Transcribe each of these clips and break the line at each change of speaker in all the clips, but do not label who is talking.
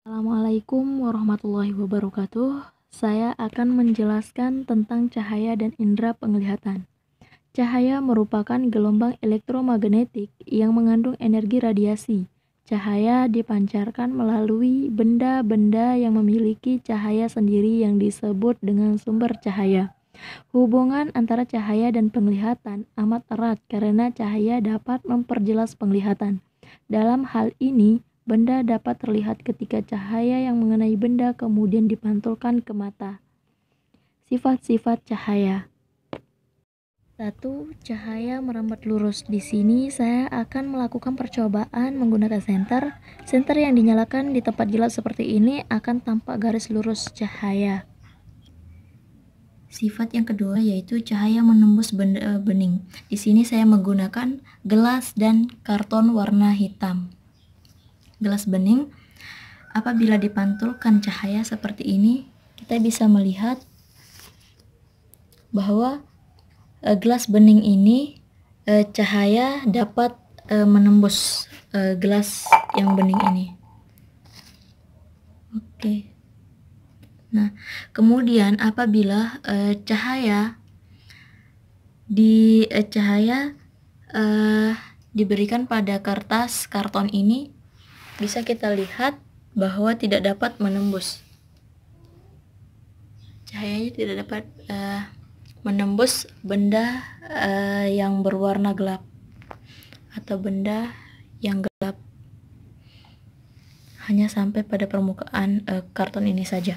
Assalamualaikum warahmatullahi wabarakatuh. Saya akan menjelaskan tentang cahaya dan indera penglihatan. Cahaya merupakan gelombang elektromagnetik yang mengandung energi radiasi. Cahaya dipancarkan melalui benda-benda yang memiliki cahaya sendiri yang disebut dengan sumber cahaya. Hubungan antara cahaya dan penglihatan amat erat karena cahaya dapat memperjelas penglihatan. Dalam hal ini, Benda dapat terlihat ketika cahaya yang mengenai benda kemudian dipantulkan ke mata. Sifat-sifat cahaya. 1. Cahaya merambat lurus. Di sini saya akan melakukan percobaan menggunakan senter. Senter yang dinyalakan di tempat gelap seperti ini akan tampak garis lurus cahaya. Sifat yang kedua yaitu cahaya menembus benda eh, bening. Di sini saya menggunakan gelas dan karton warna hitam gelas bening, apabila dipantulkan cahaya seperti ini, kita bisa melihat bahwa e, gelas bening ini e, cahaya dapat e, menembus e, gelas yang bening ini. Oke. Nah, kemudian apabila e, cahaya di e, cahaya e, diberikan pada kertas karton ini bisa kita lihat bahwa tidak dapat menembus. Cahayanya tidak dapat uh, menembus benda uh, yang berwarna gelap atau benda yang gelap. Hanya sampai pada permukaan uh, karton ini saja.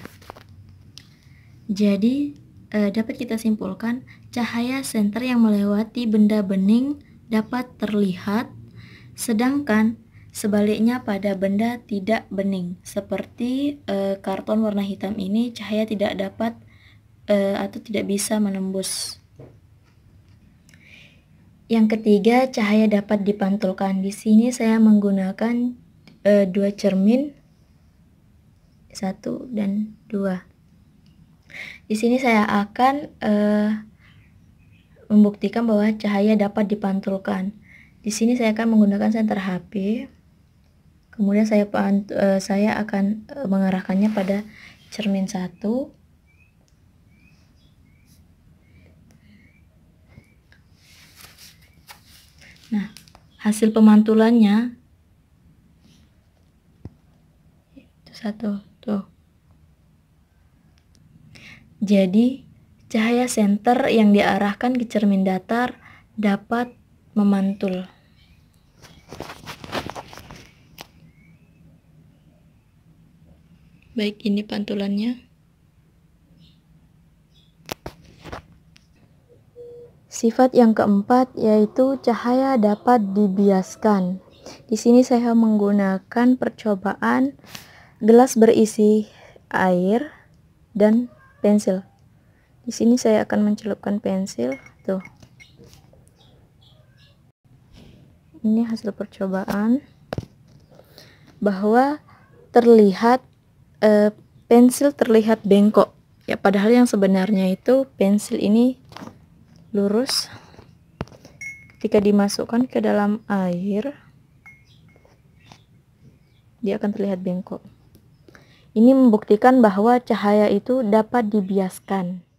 Jadi, uh, dapat kita simpulkan cahaya senter yang melewati benda bening dapat terlihat, sedangkan Sebaliknya pada benda tidak bening seperti e, karton warna hitam ini cahaya tidak dapat e, atau tidak bisa menembus. Yang ketiga, cahaya dapat dipantulkan. Di sini saya menggunakan e, dua cermin satu dan dua. Di sini saya akan uh, membuktikan bahwa cahaya dapat dipantulkan. Di sini saya akan menggunakan senter HP. Kemudian saya eh, saya akan eh, mengarahkannya pada cermin satu. Nah, hasil pemantulannya itu satu tuh. Jadi, cahaya senter yang diarahkan ke cermin datar dapat memantul. baik ini pantulannya Sifat yang keempat yaitu cahaya dapat dibiaskan. Di sini saya menggunakan percobaan gelas berisi air dan pensil. Di sini saya akan mencelupkan pensil, tuh. Ini hasil percobaan bahwa terlihat uh, pensil terlihat bengkok ya padahal yang sebenarnya itu pensil ini lurus ketika dimasukkan ke dalam air dia akan terlihat bengkok ini membuktikan bahwa cahaya itu dapat dibiaskan